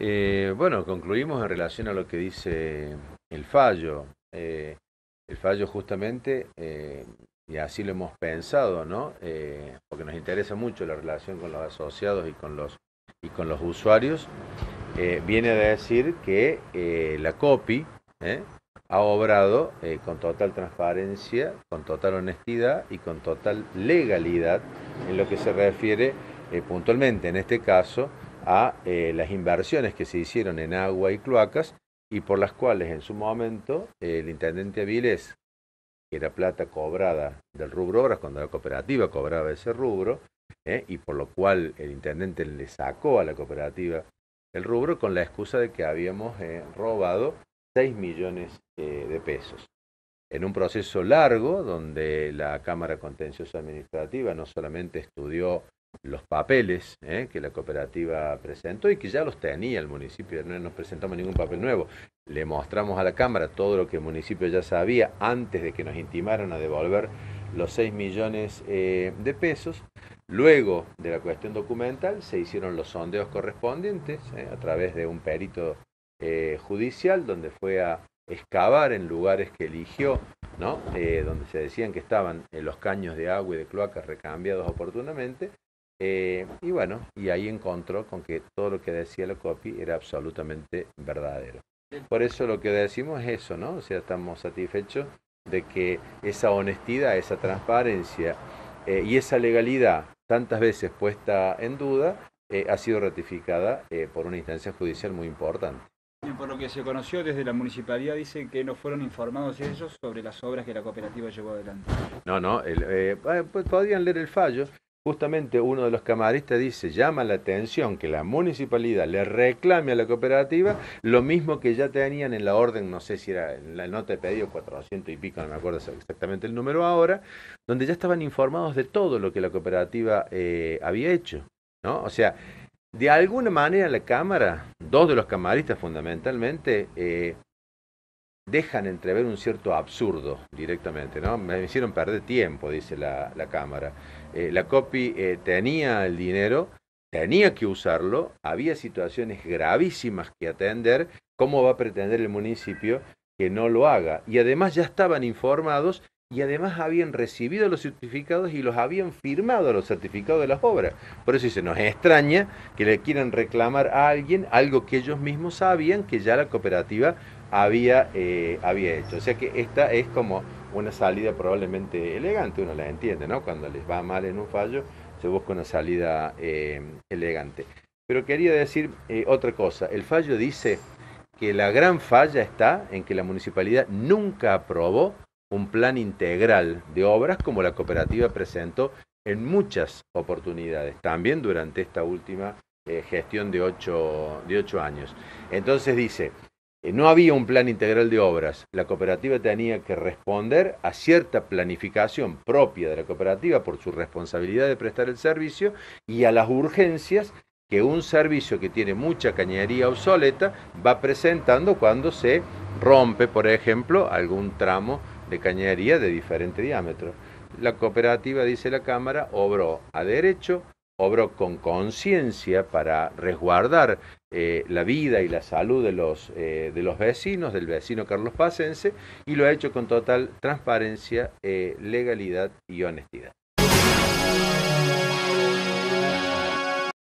Eh, bueno, concluimos en relación a lo que dice el fallo. Eh, el fallo justamente, eh, y así lo hemos pensado, ¿no? porque nos interesa mucho la relación con los asociados y con los, y con los usuarios, viene a decir que la COPI ha obrado con total transparencia, con total honestidad y con total legalidad en lo que se refiere puntualmente, en este caso, a eh, las inversiones que se hicieron en agua y cloacas y por las cuales en su momento eh, el intendente Avilés, que era plata cobrada del rubro obras cuando la cooperativa cobraba ese rubro, eh, y por lo cual el intendente le sacó a la cooperativa el rubro con la excusa de que habíamos robado 6 millones de pesos. En un proceso largo donde la Cámara Contenciosa Administrativa no solamente estudió los papeles eh, que la cooperativa presentó y que ya los tenía el municipio, no nos presentamos ningún papel nuevo. Le mostramos a la Cámara todo lo que el municipio ya sabía antes de que nos intimaran a devolver los 6 millones eh, de pesos. Luego de la cuestión documental se hicieron los sondeos correspondientes eh, a través de un perito judicial donde fue a excavar en lugares que eligió ¿no? donde se decían que estaban en los caños de agua y de cloacas recambiados oportunamente, eh, y bueno, y ahí encontró con que todo lo que decía la copy era absolutamente verdadero. Por eso lo que decimos es eso, ¿no? O sea, estamos satisfechos de que esa honestidad, esa transparencia eh, y esa legalidad, tantas veces puesta en duda, eh, ha sido ratificada por una instancia judicial muy importante. Y por lo que se conoció desde la municipalidad, dicen que no fueron informados ellos sobre las obras que la cooperativa llevó adelante. No, no, el, leer el fallo. Justamente uno de los camaristas dice, llama la atención que la municipalidad le reclame a la cooperativa lo mismo que ya tenían en la orden, no sé si era en la nota de pedido 400 y pico, no me acuerdo exactamente el número ahora, donde ya estaban informados de todo lo que la cooperativa eh, había hecho. ¿no? O sea, de alguna manera la Cámara, dos de los camaristas fundamentalmente, eh, dejan entrever un cierto absurdo directamente, ¿no? Me hicieron perder tiempo, dice la, Cámara. Eh, la COPI eh, tenía el dinero, tenía que usarlo, había situaciones gravísimas que atender, ¿cómo va a pretender el municipio que no lo haga? Y además ya estaban informados y además habían recibido los certificados y los habían firmado los certificados de las obras. Por eso dice, nos extraña que le quieran reclamar a alguien algo que ellos mismos sabían que ya la cooperativa había, eh, había hecho. O sea que esta es como una salida probablemente elegante, uno la entiende, ¿no? Cuando les va mal en un fallo, se busca una salida eh, elegante. Pero quería decir eh, otra cosa. El fallo dice que la gran falla está en que la municipalidad nunca aprobó un plan integral de obras como la cooperativa presentó en muchas oportunidades, también durante esta última gestión de ocho, de ocho años. Entonces dice, eh, no había un plan integral de obras. La cooperativa tenía que responder a cierta planificación propia de la cooperativa por su responsabilidad de prestar el servicio y a las urgencias que un servicio que tiene mucha cañería obsoleta va presentando cuando se rompe, por ejemplo, algún tramo de cañería de diferente diámetro. La cooperativa, dice la Cámara, obró a derecho, obró con conciencia para resguardar eh, la vida y la salud eh, de los, vecinos, del vecino Carlos Pacense, y lo ha hecho con total transparencia, eh, legalidad y honestidad.